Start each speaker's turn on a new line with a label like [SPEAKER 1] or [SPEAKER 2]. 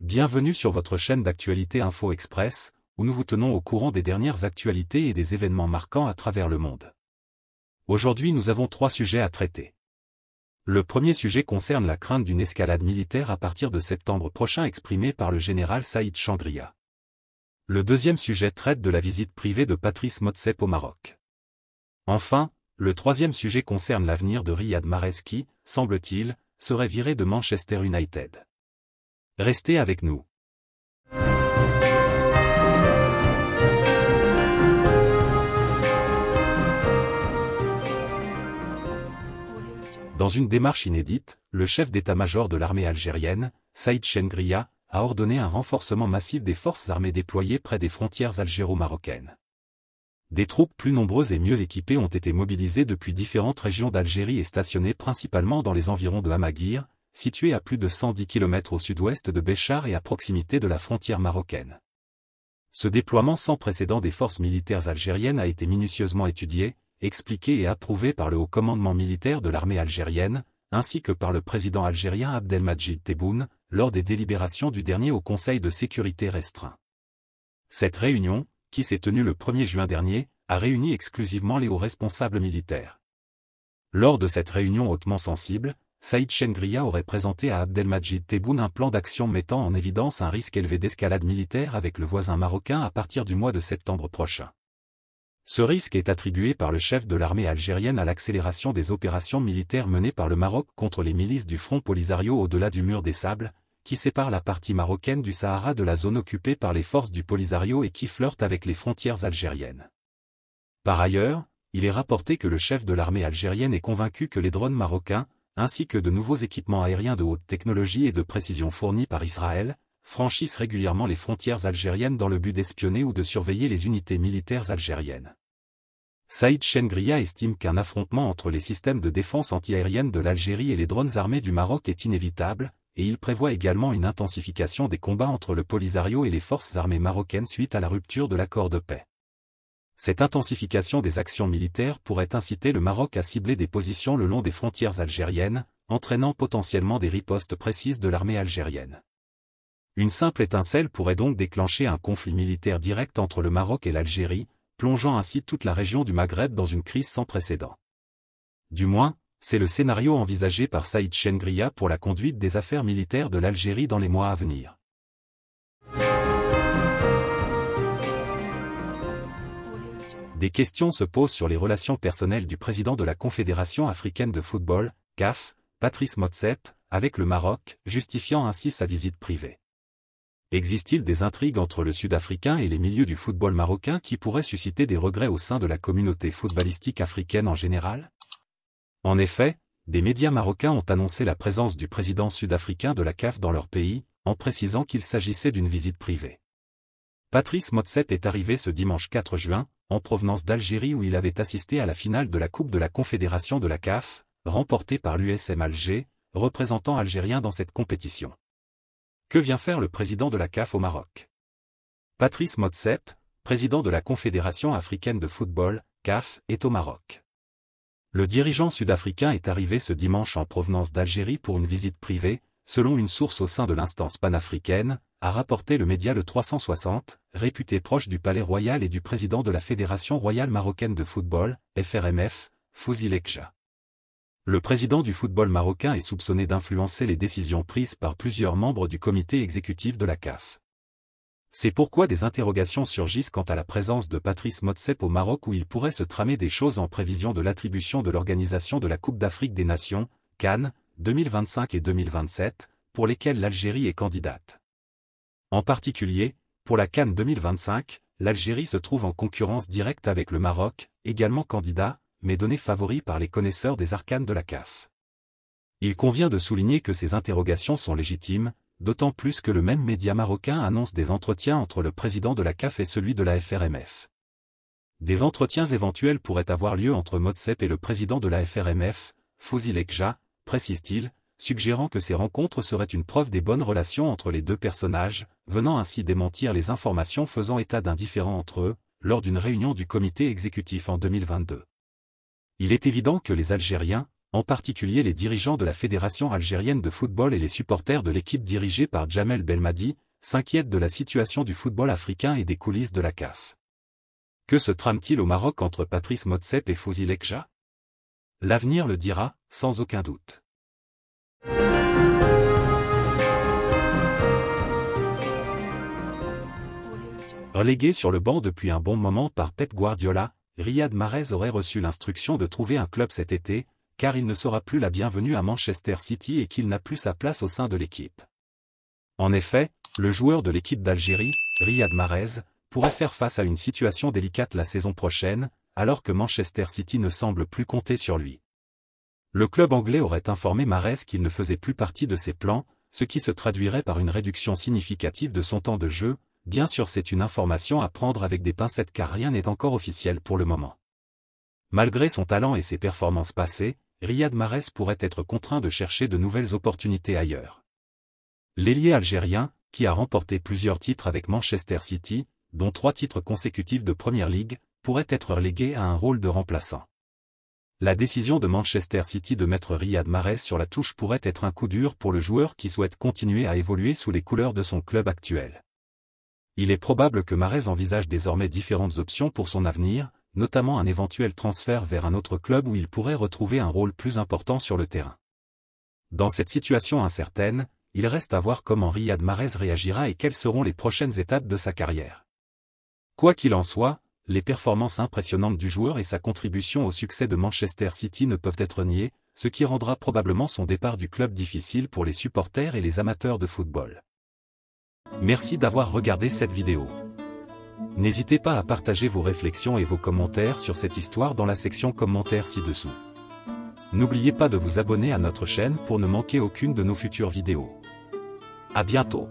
[SPEAKER 1] Bienvenue sur votre chaîne d'actualité Info Express, où nous vous tenons au courant des dernières actualités et des événements marquants à travers le monde. Aujourd'hui nous avons trois sujets à traiter. Le premier sujet concerne la crainte d'une escalade militaire à partir de septembre prochain exprimée par le général Saïd Chandria. Le deuxième sujet traite de la visite privée de Patrice Motsep au Maroc. Enfin, le troisième sujet concerne l'avenir de Riyad qui, semble-t-il, serait viré de Manchester United. Restez avec nous. Dans une démarche inédite, le chef d'état-major de l'armée algérienne, Saïd Chengria, a ordonné un renforcement massif des forces armées déployées près des frontières algéro-marocaines. Des troupes plus nombreuses et mieux équipées ont été mobilisées depuis différentes régions d'Algérie et stationnées principalement dans les environs de Hamagir, situé à plus de 110 km au sud-ouest de Béchar et à proximité de la frontière marocaine. Ce déploiement sans précédent des forces militaires algériennes a été minutieusement étudié, expliqué et approuvé par le haut commandement militaire de l'armée algérienne, ainsi que par le président algérien Abdelmajid Tebboune, lors des délibérations du dernier au Conseil de sécurité restreint. Cette réunion, qui s'est tenue le 1er juin dernier, a réuni exclusivement les hauts responsables militaires. Lors de cette réunion hautement sensible, Saïd Chengria aurait présenté à Abdelmajid Tebboune un plan d'action mettant en évidence un risque élevé d'escalade militaire avec le voisin marocain à partir du mois de septembre prochain. Ce risque est attribué par le chef de l'armée algérienne à l'accélération des opérations militaires menées par le Maroc contre les milices du Front Polisario au-delà du mur des sables, qui sépare la partie marocaine du Sahara de la zone occupée par les forces du Polisario et qui flirte avec les frontières algériennes. Par ailleurs, il est rapporté que le chef de l'armée algérienne est convaincu que les drones marocains, ainsi que de nouveaux équipements aériens de haute technologie et de précision fournis par Israël, franchissent régulièrement les frontières algériennes dans le but d'espionner ou de surveiller les unités militaires algériennes. Saïd Chengria estime qu'un affrontement entre les systèmes de défense antiaérienne de l'Algérie et les drones armés du Maroc est inévitable, et il prévoit également une intensification des combats entre le Polisario et les forces armées marocaines suite à la rupture de l'accord de paix cette intensification des actions militaires pourrait inciter le Maroc à cibler des positions le long des frontières algériennes, entraînant potentiellement des ripostes précises de l'armée algérienne. Une simple étincelle pourrait donc déclencher un conflit militaire direct entre le Maroc et l'Algérie, plongeant ainsi toute la région du Maghreb dans une crise sans précédent. Du moins, c'est le scénario envisagé par Saïd Chengria pour la conduite des affaires militaires de l'Algérie dans les mois à venir. des questions se posent sur les relations personnelles du président de la Confédération africaine de football, CAF, Patrice Motsep, avec le Maroc, justifiant ainsi sa visite privée. Existe-t-il des intrigues entre le Sud-Africain et les milieux du football marocain qui pourraient susciter des regrets au sein de la communauté footballistique africaine en général En effet, des médias marocains ont annoncé la présence du président sud-africain de la CAF dans leur pays, en précisant qu'il s'agissait d'une visite privée. Patrice Motsepe est arrivé ce dimanche 4 juin, en provenance d'Algérie où il avait assisté à la finale de la Coupe de la Confédération de la CAF, remportée par l'USM Alger, représentant algérien dans cette compétition. Que vient faire le président de la CAF au Maroc Patrice Motsep, président de la Confédération africaine de football, CAF, est au Maroc. Le dirigeant sud-africain est arrivé ce dimanche en provenance d'Algérie pour une visite privée, selon une source au sein de l'instance panafricaine, a rapporté le média Le 360, réputé proche du Palais Royal et du président de la Fédération Royale Marocaine de Football, FRMF, Fouzi Lekja. Le président du football marocain est soupçonné d'influencer les décisions prises par plusieurs membres du comité exécutif de la CAF. C'est pourquoi des interrogations surgissent quant à la présence de Patrice Motsep au Maroc où il pourrait se tramer des choses en prévision de l'attribution de l'organisation de la Coupe d'Afrique des Nations, Cannes, 2025 et 2027, pour lesquelles l'Algérie est candidate. En particulier, pour la Cannes 2025, l'Algérie se trouve en concurrence directe avec le Maroc, également candidat, mais donné favori par les connaisseurs des arcanes de la CAF. Il convient de souligner que ces interrogations sont légitimes, d'autant plus que le même média marocain annonce des entretiens entre le président de la CAF et celui de la FRMF. Des entretiens éventuels pourraient avoir lieu entre Motsep et le président de la FRMF, Fouzi Lekja, précise-t-il, suggérant que ces rencontres seraient une preuve des bonnes relations entre les deux personnages, venant ainsi démentir les informations faisant état d'un entre eux, lors d'une réunion du comité exécutif en 2022. Il est évident que les Algériens, en particulier les dirigeants de la Fédération algérienne de football et les supporters de l'équipe dirigée par Jamel Belmadi, s'inquiètent de la situation du football africain et des coulisses de la CAF. Que se trame-t-il au Maroc entre Patrice Motsep et Fouzi Lekja L'avenir le dira, sans aucun doute. Relégué sur le banc depuis un bon moment par Pep Guardiola, Riyad Mahrez aurait reçu l'instruction de trouver un club cet été, car il ne sera plus la bienvenue à Manchester City et qu'il n'a plus sa place au sein de l'équipe. En effet, le joueur de l'équipe d'Algérie, Riyad Mahrez, pourrait faire face à une situation délicate la saison prochaine, alors que Manchester City ne semble plus compter sur lui. Le club anglais aurait informé Marès qu'il ne faisait plus partie de ses plans, ce qui se traduirait par une réduction significative de son temps de jeu, bien sûr c'est une information à prendre avec des pincettes car rien n'est encore officiel pour le moment. Malgré son talent et ses performances passées, Riyad Marès pourrait être contraint de chercher de nouvelles opportunités ailleurs. L'ailier algérien, qui a remporté plusieurs titres avec Manchester City, dont trois titres consécutifs de Première League, pourrait être relégué à un rôle de remplaçant. La décision de Manchester City de mettre Riyad Mahrez sur la touche pourrait être un coup dur pour le joueur qui souhaite continuer à évoluer sous les couleurs de son club actuel. Il est probable que Mahrez envisage désormais différentes options pour son avenir, notamment un éventuel transfert vers un autre club où il pourrait retrouver un rôle plus important sur le terrain. Dans cette situation incertaine, il reste à voir comment Riyad Mahrez réagira et quelles seront les prochaines étapes de sa carrière. Quoi qu'il en soit, les performances impressionnantes du joueur et sa contribution au succès de Manchester City ne peuvent être niées, ce qui rendra probablement son départ du club difficile pour les supporters et les amateurs de football. Merci d'avoir regardé cette vidéo. N'hésitez pas à partager vos réflexions et vos commentaires sur cette histoire dans la section commentaires ci-dessous. N'oubliez pas de vous abonner à notre chaîne pour ne manquer aucune de nos futures vidéos. A bientôt